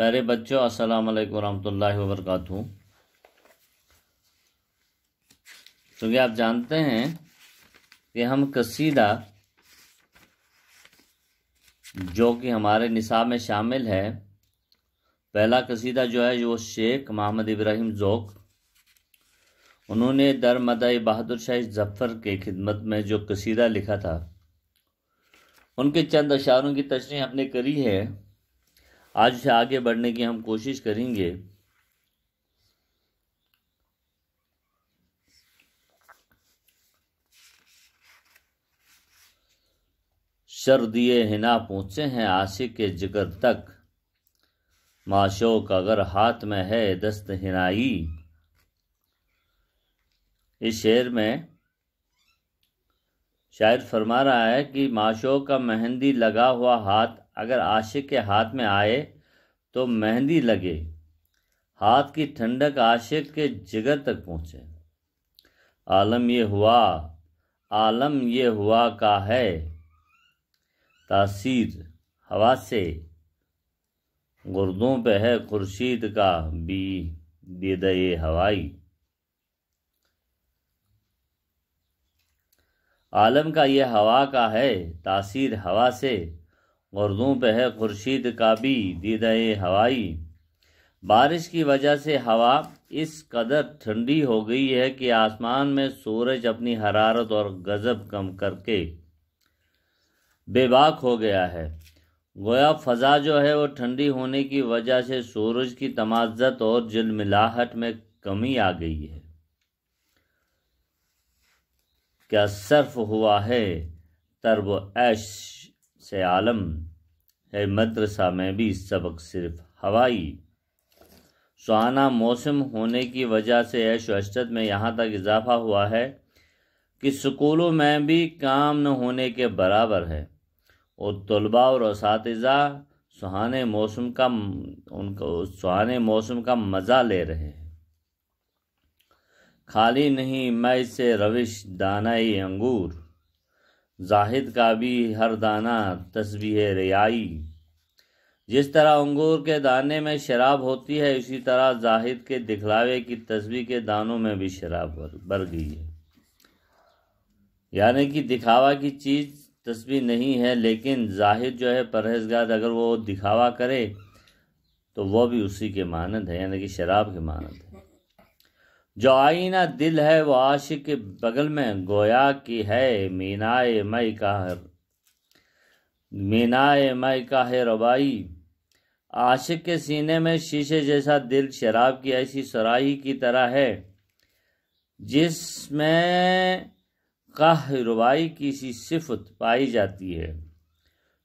प्यारे बच्चों अस्सलाम वालेकुम रहमतुल्लाहि व बरकातहू तो आप जानते हैं कि हम कसीदा जो कि हमारे निसाब में शामिल है पहला कसीदा जो है जो शेख मोहम्मद इब्राहिम जोक उन्होंने दर मदई बहादुर शाह जफ़र के खिदमत में जो कसीदा लिखा था उनके चंद अशारों की तशरी हमने करी है आज से आगे बढ़ने की हम कोशिश करेंगे शर दिए हिना पहुंचे हैं आशिक के जिगर तक माशोक अगर हाथ में है दस्त हिनाई इस शेर में शायर फरमा रहा है कि माशोक का मेहंदी लगा हुआ हाथ अगर आशिक के हाथ में आए तो मेहंदी लगे हाथ की ठंडक आशिक के जिगर तक पहुँचे आलम ये हुआ आलम ये हुआ का है तासीर हवा से गुर्दों पे है खुर्शीद का बी दीदये हवाई आलम का यह हवा का है तासीर हवा से गर्दों पे है खुर्शीद काबी दीदए हवाई बारिश की वजह से हवा इस कदर ठंडी हो गई है कि आसमान में सूरज अपनी हरारत और गज़ब कम करके बेबाक हो गया है गोया फ़ज़ा जो है वो ठंडी होने की वजह से सूरज की तमाजत और जिलमिलाहट में कमी आ गई है क्या सर्फ हुआ है तरब ऐश से आलम है मदरसा में भी सबक सिर्फ हवाई सुहाना मौसम होने की वजह से ऐश अशद में यहाँ तक इजाफा हुआ है कि स्कूलों में भी काम न होने के बराबर है और तलबा और उस सुहाने मौसम का उनको सुहाने मौसम का मज़ा ले रहे हैं खाली नहीं मैं से रविश दाना अंगूर जाहिद का भी हर दाना तस्वीर रियाई जिस तरह अंगूर के दाने में शराब होती है उसी तरह जाहिद के दिखलावे की तस्वीर के दानों में भी शराब भर गई है यानी कि दिखावा की चीज़ तस्वीर नहीं है लेकिन जाहिद जो है परहेजगार अगर वो दिखावा करे तो वह भी उसी के मानद है यानी कि शराब के मानद है जो आईना दिल है वो आशिक के बगल में गोया की है मीनाए मई का मीनाए मई का है रबाई आशिक के सीने में शीशे जैसा दिल शराब की ऐसी सराही की तरह है जिसमें कह रुबाई की सी सिफत पाई जाती है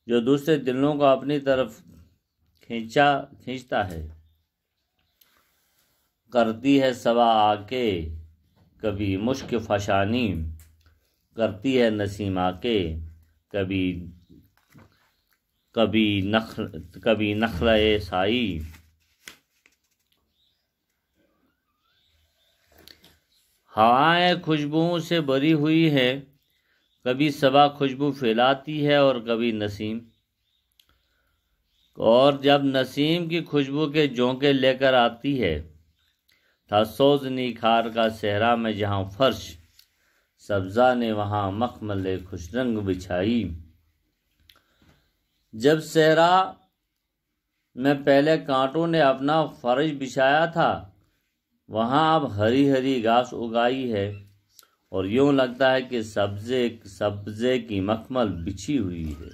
जो दूसरे दिलों को अपनी तरफ खींचा खींचता है करती है सवा आके कभी मुश्क फशानी करती है नसीम आके कभी कभी नख कभी नखल साई हवाएं खुशबुओं से भरी हुई है कभी सबा खुशबू फैलाती है और कभी नसीम और जब नसीम की खुशबू के झोंके लेकर आती है था सोजनी खार का सहरा में जहाँ फर्श सब्जा ने वहाँ मखमल खुश रंग बिछाई जब सहरा में पहले कांटों ने अपना फर्श बिछाया था वहाँ अब हरी हरी घास उगाई है और यूं लगता है कि सब्जे सब्जे की मखमल बिछी हुई है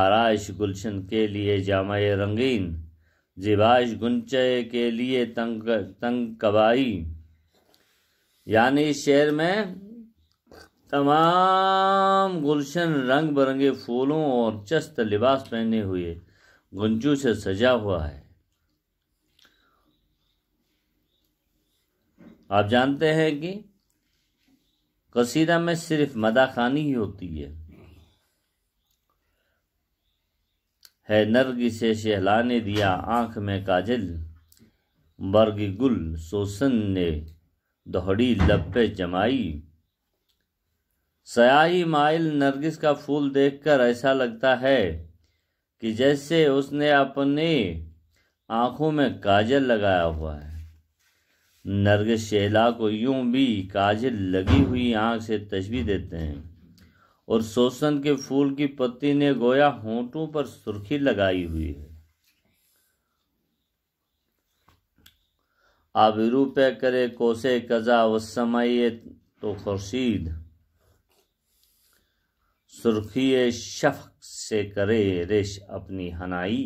आरइश गुलशन के लिए जामा रंगीन जिबाइश गुंचे के लिए तंग तंग कबाई यानी इस शहर में तमाम गुलशन रंग बिरंगे फूलों और चस्त लिबास पहने हुए गुंजू से सजा हुआ है आप जानते हैं कि कसीदा में सिर्फ मदाखानी ही होती है है नरगी से शहलाने दिया आँख में काजल बर्गी गुल सोसन ने दोहड़ी लपे जमाई सयाही माइल नरगिस का फूल देखकर ऐसा लगता है कि जैसे उसने अपने आँखों में काजल लगाया हुआ है नरगिस शहला को यूं भी काजल लगी हुई आँख से तस्वीर देते हैं और शोषण के फूल की पत्ती ने गोया होंठों पर सुर्खी लगाई हुई है आबिरूपे करे कोसे कजा व समय तो खुर्शीद सुर्खी शफक से करे रेश अपनी हनाई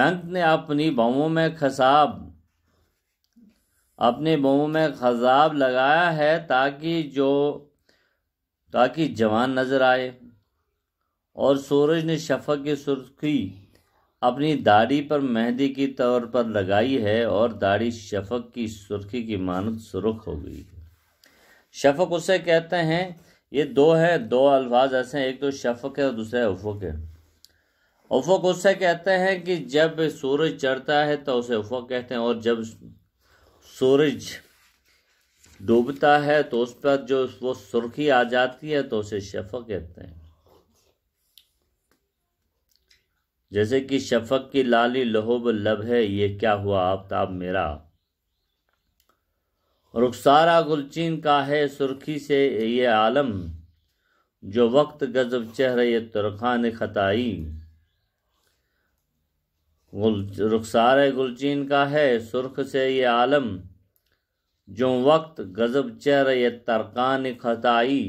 दंत ने अपनी बाहों में खसाब अपने मुँह में खजाब लगाया है ताकि जो ताकि जवान नजर आए और सूरज ने शफक की सुर्खी अपनी दाढ़ी पर मेहंदी की तौर पर लगाई है और दाढ़ी शफक की सुर्खी की मानत सुरख हो गई है शफक उसे कहते हैं ये दो है दो अल्फाज ऐसे हैं एक तो शफक है और दूसरा है उफक है उफक उससे कहते हैं कि जब सूरज चढ़ता है तो उसे उफक कहते हैं और जब सूरज डूबता है तो उस पर जो वो सुर्खी आ जाती है तो उसे शफक कहते हैं जैसे कि शफक की लाली लहोब लब है ये क्या हुआ आफ्ताब मेरा रुखसारा गुलचीन का है सुर्खी से ये आलम जो वक्त गजब चेहरे ने खताई रुखसार गुलचीन का है सुर्ख से ये आलम जो वक्त गजब चेहर ये तरकान खताई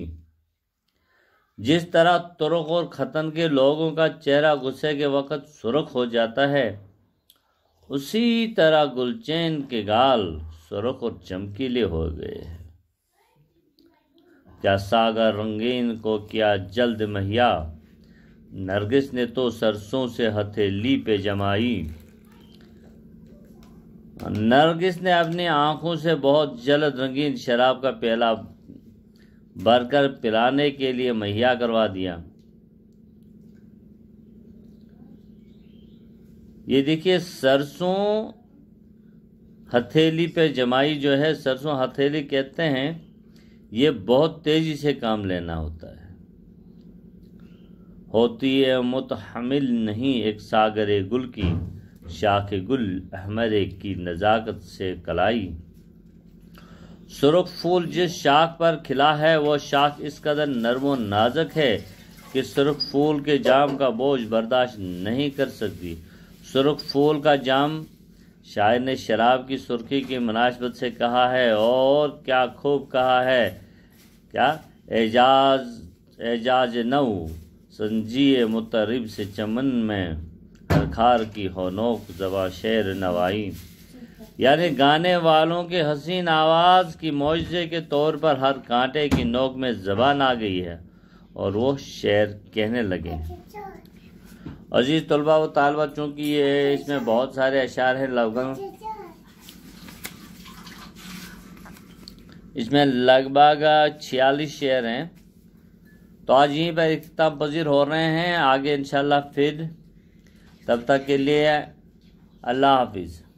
जिस तरह तुरख और खतन के लोगों का चेहरा गुस्से के वक़्त सुरख हो जाता है उसी तरह गुलचैन के गाल सुरख और चमकीले हो गए हैं क्या सागर रंगीन को किया जल्द महिया नरगिस ने तो सरसों से हथेली पे जमाई नरगिस ने अपनी आंखों से बहुत जलद रंगीन शराब का प्याला भरकर पिलाने के लिए मुहैया करवा दिया ये देखिए सरसों हथेली पे जमाई जो है सरसों हथेली कहते हैं ये बहुत तेज़ी से काम लेना होता है होती है मुतहमिल नहीं एक सागर गुल की शाख गुल अहमरे की नज़ाकत से कलाई सुरख फूल जिस शाख पर खिला है वह शाख इस कदर नरम नाजक है कि सुरख फूल के जाम का बोझ बर्दाश्त नहीं कर सकती सुरख फूल का जाम शायर ने शराब की सुर्खी की मुनासबत से कहा है और क्या खूब कहा है क्या एजाज एजाज नऊ संजीए मुतरब से चमन में हरखार की होनोक जबा शेर नवाई यानी गाने वालों के हसीन आवाज़ की मुआवजे के तौर पर हर कांटे की नोक में जबान आ गई है और वो शेर कहने लगे अजीज़ तलबा व तालबा चूँकि ये इसमें बहुत सारे अशार हैं लगभग इसमें लगभग छियालीस शेर हैं तो आज यहीं पर इख्ताम पजीर हो रहे हैं आगे इन फिर तब तक के लिए अल्लाह हाफिज़